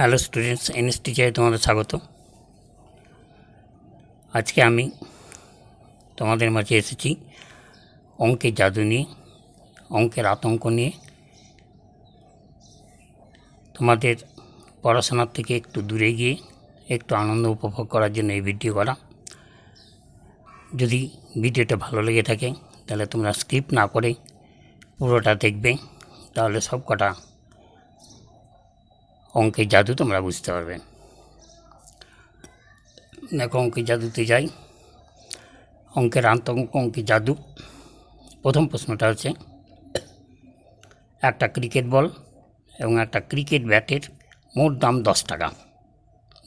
hello students NS টিচারে তোমাদের স্বাগত আজকে আমি তোমাদের মাঝে এসেছি অঙ্কের জাদু নিয়ে অঙ্কের আতঙ্ক নিয়ে তোমাদের পড়াশোনার থেকে একটু দূরে গিয়ে একটু আনন্দ উপভোগ করার জন্য এই ভিডিও করা যদি ভিডিওটা ভালো লেগে থাকে তাহলে তোমরা স্ক্রিপ্ট না করে পুরোটা দেখবে তাহলে সব কটা অঙ্কের জাদু তোমরা বুঝতে পারবে দেখো অঙ্কের জাদুতে যাই অঙ্কের আন্তঙ্ক অঙ্কের জাদু প্রথম প্রশ্নটা হচ্ছে একটা ক্রিকেট বল এবং একটা ক্রিকেট ব্যাটের মোট দাম দশ টাকা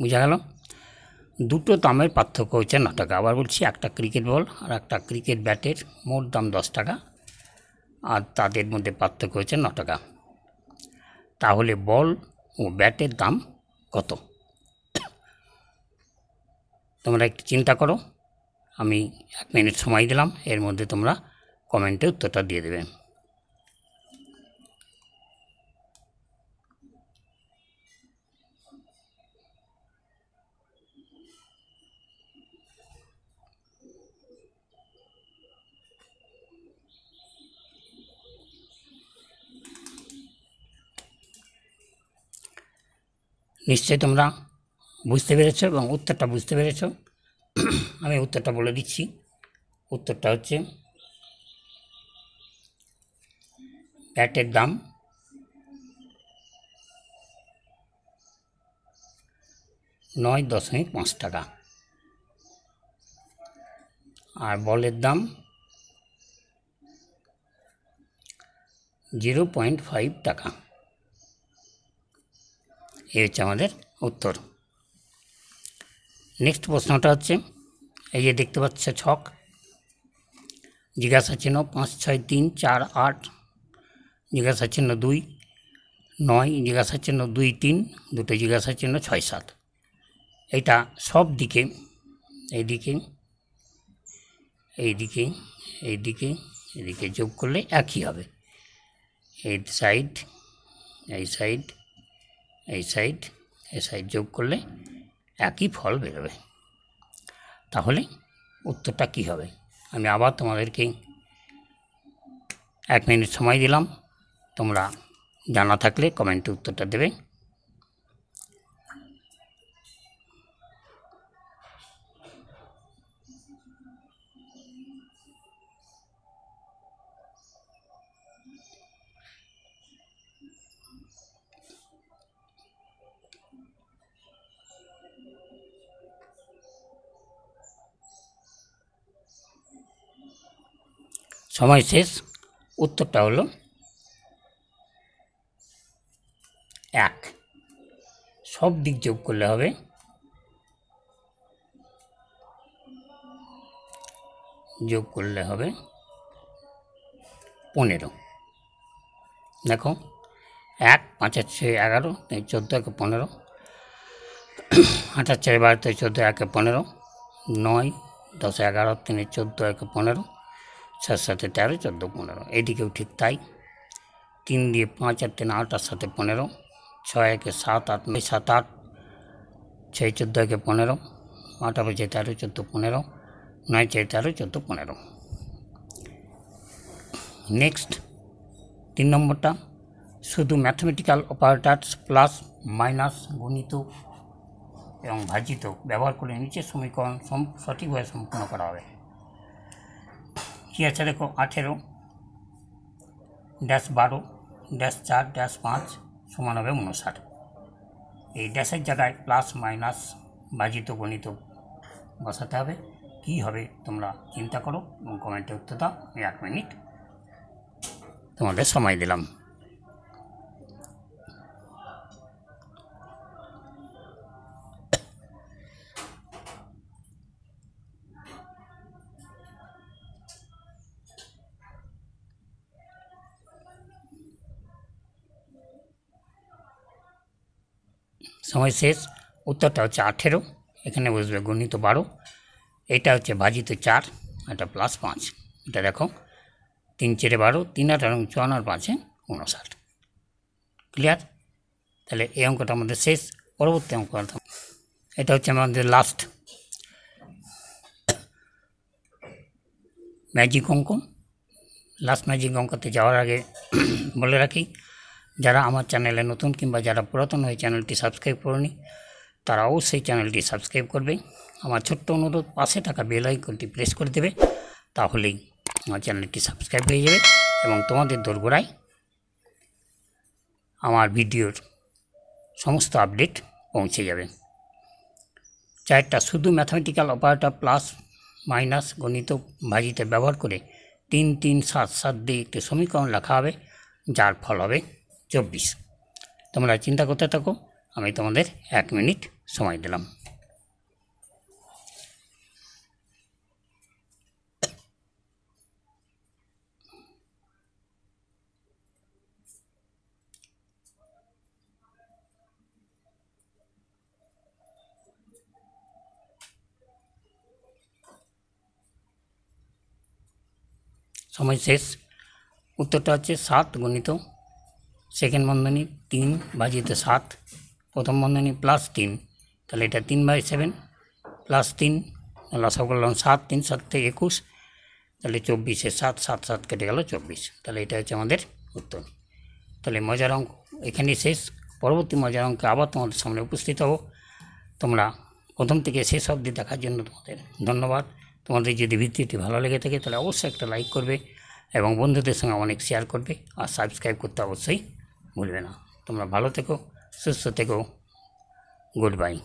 বুঝা গেল দুটো দামের পার্থক্য হচ্ছে ন টাকা আবার বলছি একটা ক্রিকেট বল আর একটা ক্রিকেট ব্যাটের মোট দাম দশ টাকা আর তাদের মধ্যে পার্থক্য হচ্ছে ন টাকা তাহলে বল ও ব্যাটের দাম কত তোমরা একটু চিন্তা করো আমি এক মিনিট সময় দিলাম এর মধ্যে তোমরা কমেন্টে উত্তরটা দিয়ে দেবে নিশ্চয়ই তোমরা বুঝতে পেরেছ এবং উত্তরটা বুঝতে পেরেছ আমি উত্তরটা বলে দিচ্ছি উত্তরটা হচ্ছে ব্যাটের দাম নয় দশমিক পাঁচ টাকা আর বলের দাম জিরো পয়েন্ট ফাইভ টাকা এই হচ্ছে আমাদের উত্তর নেক্সট প্রশ্নটা হচ্ছে এই যে দেখতে পাচ্ছে ছক জিজ্ঞাসা চিহ্ন পাঁচ ছয় তিন চার আট জিজ্ঞাসা চিহ্ন দুই নয় জিজ্ঞাসা চিহ্ন দুই তিন দুটো জিজ্ঞাসা চিহ্ন ছয় সাত এটা সব দিকে এইদিকে এইদিকে এইদিকে এদিকে যোগ করলে একই হবে এই সাইড এই সাইড এই সাইড এই সাইড যোগ করলে একই ফল বেরোবে তাহলে উত্তরটা কি হবে আমি আবার তোমাদেরকে এক মিনিট সময় দিলাম তোমরা জানা থাকলে কমেন্টে উত্তরটা দেবে সময় শেষ উত্তরটা হলো এক সব দিক যোগ করলে হবে যোগ করলে হবে পনেরো দেখো এক পাঁচ ছয় এগারো চোদ্দো একে পনেরো আঠাশ ছয় বারো চোদ্দো একে পনেরো নয় দশ এগারো তিন চোদ্দো একে পনেরো সাত সাথে তেরো চোদ্দো পনেরো এদিকেও ঠিক তাই তিন দিয়ে পাঁচ আর তিন আট আর সাথে পনেরো ছয় একে সাত আট নয় সাত আট ছয় চোদ্দো একে পনেরো আঠারো ছয় তেরো চোদ্দো পনেরো নয় ছয় তেরো চোদ্দো পনেরো নেক্সট তিন নম্বরটা শুধু ম্যাথমেটিক্যাল অপারেটার্স প্লাস মাইনাস গণিত এবং ভাজিত ব্যবহার করে নিচের সমীকরণ সঠিকভাবে সম্পূর্ণ করা হবে কী আছে দেখো আঠেরো ড্যাশ বারো ড্যাশ চার ড্যাশ পাঁচ সমান হবে উনষাট এই ড্যাশের জায়গায় প্লাস মাইনাস বাজিত গণিত বসাতে হবে কী হবে তোমরা চিন্তা করো এবং কমেন্টে উত্তর দাও এক মিনিট তোমাদের সময় দিলাম সময় শেষ উত্তরটা হচ্ছে আঠেরো এখানে বসবে গণিত বারো এটা হচ্ছে ভাজিত চার এটা প্লাস পাঁচ এটা দেখো তিন চেরে বারো তিন আট আর চুয়ান্ন আর পাঁচে উনষাট ক্লিয়ার তাহলে এই অঙ্কটা আমাদের শেষ পরবর্তী অঙ্ক এটা হচ্ছে আমাদের লাস্ট ম্যাজিক অঙ্ক লাস্ট ম্যাজিক অঙ্কতে যাওয়ার আগে বলে রাখি যারা আমার চ্যানেলে নতুন কিংবা যারা পুরাতন ওই চ্যানেলটি সাবস্ক্রাইব করেনি তারাও সেই চ্যানেলটি সাবস্ক্রাইব করবে আমার ছোট্ট অনুরোধ পাশে থাকা বেল আইকনটি প্রেস করে দেবে তাহলেই আমার চ্যানেলটি সাবস্ক্রাইব হয়ে যাবে এবং তোমাদের দোরগোড়ায় আমার ভিডিওর সমস্ত আপডেট পৌঁছে যাবে চারটা শুধু ম্যাথামেটিক্যাল অপারেটর প্লাস মাইনাস গণিত ভাজিতে ব্যবহার করে তিন তিন সাত সাত দিয়ে একটি সমীকরণ লেখা হবে যার ফল হবে চব্বিশ তোমরা চিন্তা করতে থাকো আমি তোমাদের এক মিনিট সময় দিলাম সময় শেষ উত্তরটা হচ্ছে সাত গণিত সেকেন্ড বন্ধনী তিন বাজিতে সাত প্রথম বন্ধনী প্লাস তিন তাহলে এটা তিন বাই সেভেন প্লাস তিন লসা করলাম সাত তিন সাত থেকে একুশ তাহলে চব্বিশে সাত সাত সাত কেটে গেল চব্বিশ তাহলে এটা হচ্ছে আমাদের উত্তর তাহলে মজার অঙ্ক এখানেই শেষ পরবর্তী মজার অঙ্কে আবার তোমাদের সামনে উপস্থিত হব তোমরা প্রথম থেকে শেষ অবধি দেখার জন্য তোমাদের ধন্যবাদ তোমাদের যদি ভিত্তিটি ভালো লেগে থাকে তাহলে অবশ্যই একটা লাইক করবে এবং বন্ধুদের সঙ্গে অনেক শেয়ার করবে আর সাবস্ক্রাইব করতে অবশ্যই ভুলবে না তোমরা ভালো থেকো সুস্থ থেকো গুড বাই